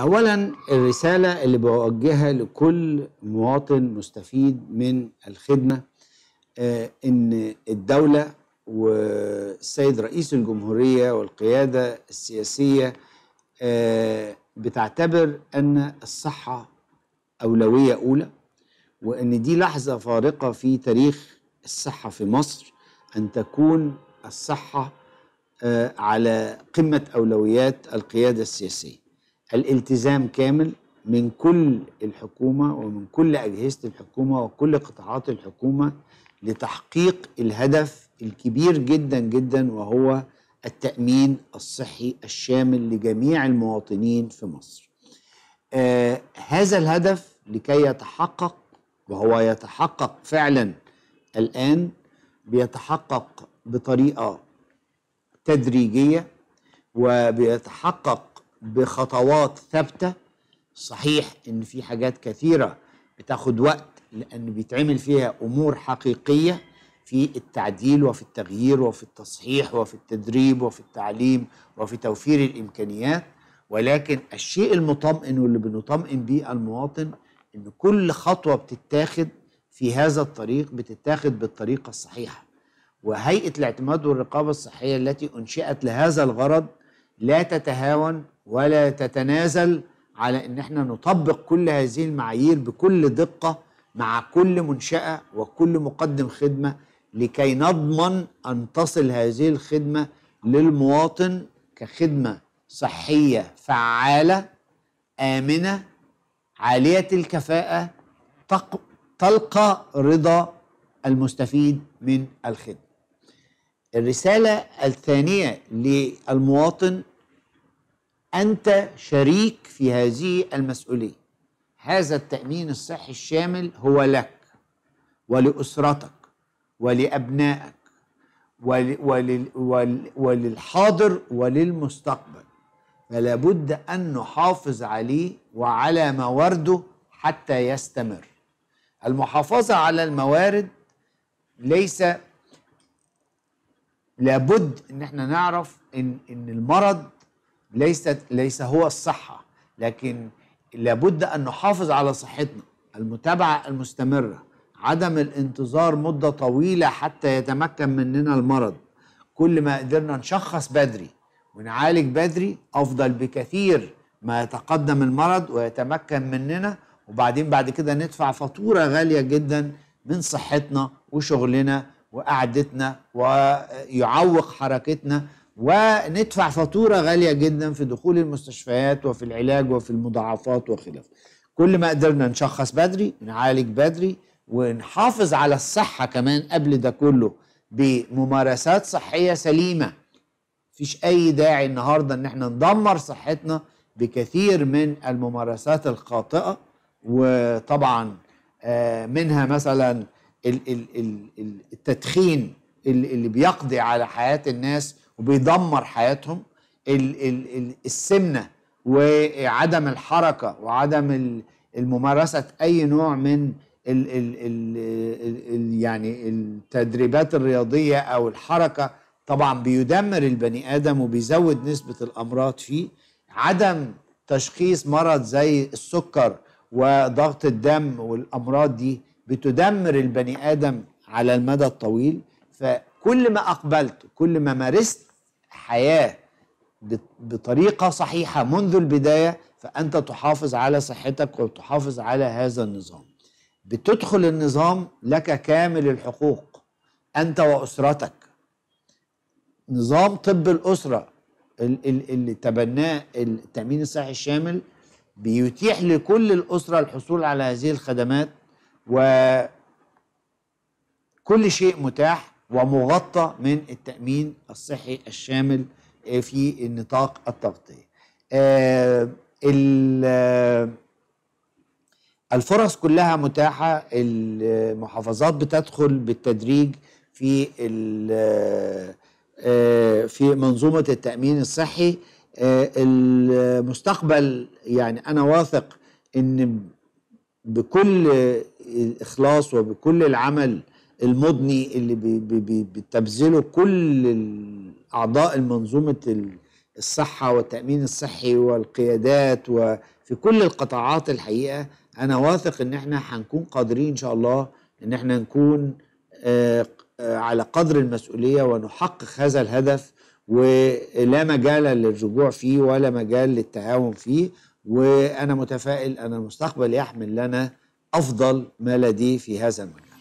اولا الرساله اللي بوجهها لكل مواطن مستفيد من الخدمه آه، ان الدوله والسيد رئيس الجمهوريه والقياده السياسيه آه، بتعتبر ان الصحه اولويه اولى وان دي لحظه فارقه في تاريخ الصحه في مصر ان تكون الصحه آه، على قمه اولويات القياده السياسيه الالتزام كامل من كل الحكومة ومن كل أجهزة الحكومة وكل قطاعات الحكومة لتحقيق الهدف الكبير جدا جدا وهو التأمين الصحي الشامل لجميع المواطنين في مصر. آه هذا الهدف لكي يتحقق وهو يتحقق فعلا الآن بيتحقق بطريقة تدريجية وبيتحقق بخطوات ثابته صحيح ان في حاجات كثيره بتاخد وقت لان بيتعمل فيها امور حقيقيه في التعديل وفي التغيير وفي التصحيح وفي التدريب وفي التعليم وفي توفير الامكانيات ولكن الشيء المطمئن واللي بنطمئن بيه المواطن ان كل خطوه بتتاخد في هذا الطريق بتتاخد بالطريقه الصحيحه وهيئه الاعتماد والرقابه الصحيه التي انشئت لهذا الغرض لا تتهاون ولا تتنازل على ان احنا نطبق كل هذه المعايير بكل دقه مع كل منشاه وكل مقدم خدمه لكي نضمن ان تصل هذه الخدمه للمواطن كخدمه صحيه فعاله امنه عاليه الكفاءه تلقى رضا المستفيد من الخدمه الرساله الثانيه للمواطن أنت شريك في هذه المسؤولية هذا التأمين الصحي الشامل هو لك ولأسرتك ولأبنائك ول ولل ول وللحاضر وللمستقبل فلا بد أن نحافظ عليه وعلى موارده حتى يستمر المحافظة على الموارد ليس لابد ان احنا نعرف ان ان المرض ليست ليس هو الصحة لكن لابد أن نحافظ على صحتنا المتابعة المستمرة عدم الانتظار مدة طويلة حتى يتمكن مننا المرض كل ما قدرنا نشخص بدري ونعالج بدري أفضل بكثير ما يتقدم المرض ويتمكن مننا وبعدين بعد كده ندفع فاتورة غالية جدا من صحتنا وشغلنا وقعدتنا ويعوق حركتنا وندفع فاتوره غاليه جدا في دخول المستشفيات وفي العلاج وفي المضاعفات وخلافه كل ما قدرنا نشخص بدري نعالج بدري ونحافظ على الصحه كمان قبل ده كله بممارسات صحيه سليمه مفيش اي داعي النهارده ان احنا ندمر صحتنا بكثير من الممارسات الخاطئه وطبعا آه، منها مثلا التدخين اللي بيقضي على حياه الناس وبيدمر حياتهم الـ الـ الـ السمنه وعدم الحركه وعدم الممارسه اي نوع من الـ الـ الـ الـ يعني التدريبات الرياضيه او الحركه طبعا بيدمر البني ادم وبيزود نسبه الامراض فيه عدم تشخيص مرض زي السكر وضغط الدم والامراض دي بتدمر البني ادم على المدى الطويل فكل ما اقبلت كل ما مارست حياه بطريقه صحيحه منذ البدايه فانت تحافظ على صحتك وتحافظ على هذا النظام. بتدخل النظام لك كامل الحقوق انت واسرتك. نظام طب الاسره اللي تبناه التامين الصحي الشامل بيتيح لكل الاسره الحصول على هذه الخدمات وكل شيء متاح ومغطى من التأمين الصحي الشامل آه، في النطاق التغطية آه، آه، الفرص كلها متاحة المحافظات بتدخل بالتدريج في في منظومة التأمين الصحي المستقبل يعني أنا واثق إن بكل الإخلاص وبكل العمل المضني اللي بي بي بتبذله كل اعضاء منظومه الصحه والتامين الصحي والقيادات وفي كل القطاعات الحقيقه انا واثق ان احنا هنكون قادرين ان شاء الله ان احنا نكون آه، آه، على قدر المسؤوليه ونحقق هذا الهدف ولا مجال للرجوع فيه ولا مجال للتهاون فيه وانا متفائل ان المستقبل يحمل لنا افضل ما لديه في هذا المجال